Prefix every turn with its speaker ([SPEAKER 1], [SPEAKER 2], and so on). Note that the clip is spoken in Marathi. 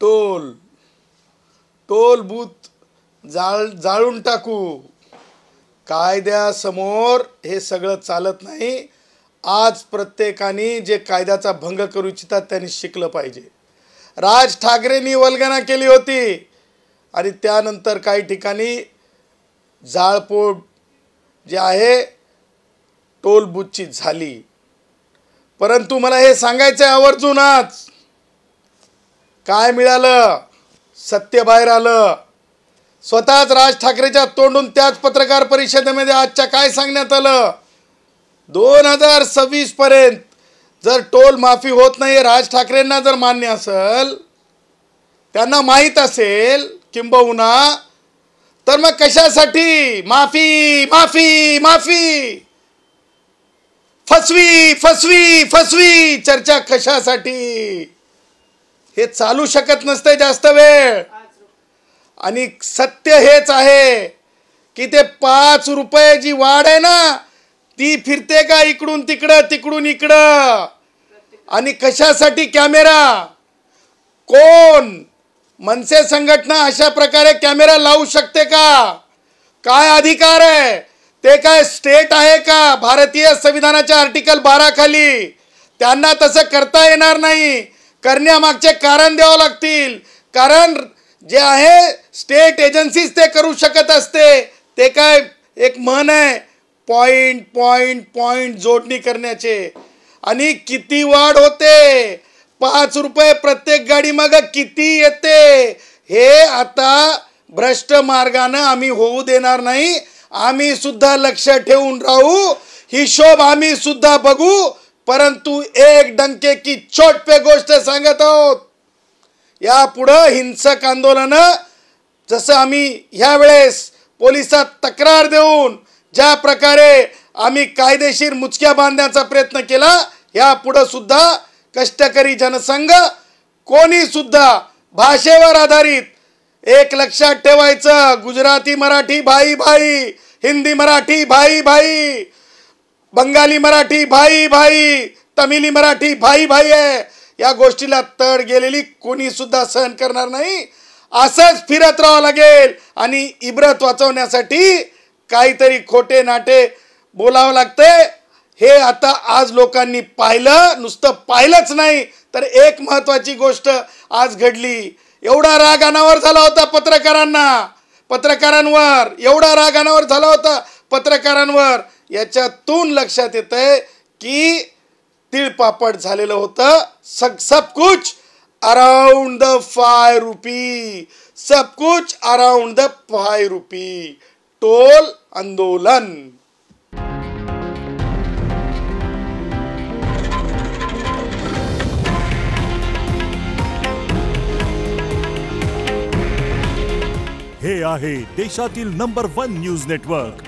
[SPEAKER 1] टोल टोल बूथ जाळ जाळून टाकू कायद्यासमोर हे सगळं चालत नाही आज प्रत्येकाने जे कायद्याचा भंग करू इच्छितात त्यांनी शिकलं पाहिजे राज ठाकरेंनी वल्गना केली होती आणि त्यानंतर काही ठिकाणी जाळपोट जे आहे टोलबुच्ची झाली परंतु मला हे सांगायचं आहे आवर्जूनच काय मिळालं सत्य बाहेर आलं स्वतःच राज ठाकरेच्या तोंडून त्याच पत्रकार परिषदेमध्ये आजच्या काय सांगण्यात आलं दोन हजार पर्यंत जर टोल माफी होत नाही राज ठाकरेंना जर मान्य असेल त्यांना माहीत असेल किंबहुना तर मग कशासाठी माफी माफी माफी फसवी फसवी फसवी चर्चा कशासाठी हे चालू शकत नसते जास्त वेळ आणि सत्य हेच आहे की ते पाच रुपये जी वाढ आहे ना ती फिरते का इकडून तिकडं तिकडून इकडं आणि कशासाठी कॅमेरा कोण मनसे संघटना अशा प्रकारे कॅमेरा लावू शकते का काय अधिकार आहे ते काय स्टेट आहे का भारतीय संविधानाच्या आर्टिकल बारा खाली त्यांना तसं करता येणार नाही करण्यामागचे कारण द्यावं लागतील कारण जे आहे स्टेट एजन्सीज ते करू शकत असते ते काय एक म्हण आहे पॉईंट पॉईंट पॉईंट जोडणी करण्याचे आणि किती वाढ होते पाच रुपये प्रत्येक गाडी मग किती येते हे आता भ्रष्ट मार्गानं आम्ही होऊ देणार नाही आम्ही सुद्धा लक्ष ठेवून राहू हिशोब आम्ही सुद्धा बघू परंतु एक डंके की चोट पे गोष्ट सांगत आहोत यापुढं हिंसक आंदोलन जसं आम्ही ह्यावेळेस पोलिसात तक्रार देऊन ज्या प्रकारे आम्ही कायदेशीर मुचक्या बांधण्याचा प्रयत्न केला यापुढं सुद्धा कष्टकरी जनसंघ कोणी सुद्धा भाषेवर आधारित एक लक्षात ठेवायचं गुजराती मराठी भाई भाई हिंदी मराठी भाई भाई बंगाली मराठी भाई भाई तमिली मराठी भाई भाई आहे या गोष्टीला तड गेलेली कोणी सुद्धा सहन करणार नाही असंच फिरत राहावं लागेल आणि इब्रत वाचवण्यासाठी काहीतरी खोटे नाटे बोलावं लागते हे आता आज लोकांनी पाहिलं नुसतं पाहिलंच नाही तर एक महत्त्वाची गोष्ट आज घडली एवढा राग अनावर झाला होता पत्रकारांना पत्रकारांवर एवढा राग अनावर झाला होता पत्रकारांवर याच्यातून लक्षात येत आहे की तिळपापड झालेलं होतं सग सब कुछ अराउंड द फाय रुपी सब कुछ around the five rupee toll आंदोलन
[SPEAKER 2] हे आहे देशातील नंबर वन न्यूज नेटवर्क